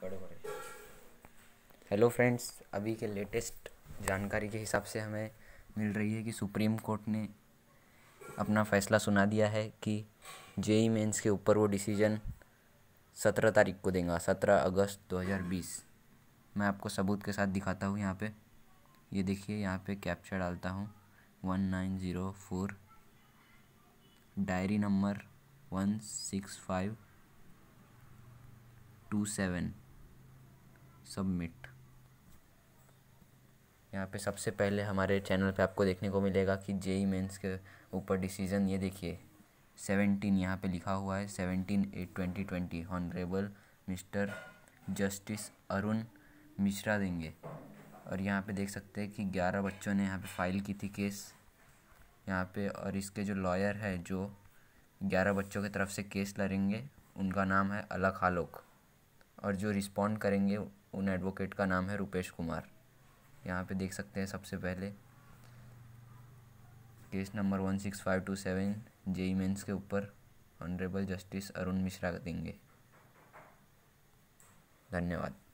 खड़े खड़े hello friends अभी के लेटेस्ट जानकारी के हिसाब से हमें मिल रही है कि सुप्रीम कोर्ट ने अपना फैसला सुना दिया है कि जेई मेंस के ऊपर वो डिसीजन सत्रह तारीख को देगा सत्रह अगस्त दो हज़ार बीस मैं आपको सबूत के साथ दिखाता हूँ यहाँ पे ये देखिए यहाँ पे कैप्चर डालता हूँ one nine zero four diary number one six five two seven submit यहाँ पे सबसे पहले हमारे चैनल पे आपको देखने को मिलेगा कि जे ई मेन्स के ऊपर डिसीज़न ये देखिए सेवेंटीन यहाँ पे लिखा हुआ है seventeen eight twenty twenty honourable mister justice Arun Mishra देंगे और यहाँ पे देख सकते हैं कि ग्यारह बच्चों ने यहाँ पे फाइल की थी केस यहाँ पे और इसके जो लॉयर है जो ग्यारह बच्चों की तरफ से केस लड़ेंगे उनका नाम है अलग आलोक और जो रिस्पॉन्ड करेंगे उन एडवोकेट का नाम है रुपेश कुमार यहाँ पे देख सकते हैं सबसे पहले case number one six five two seven JEE mains के ऊपर ऑनरेबल जस्टिस अरुण मिश्रा देंगे धन्यवाद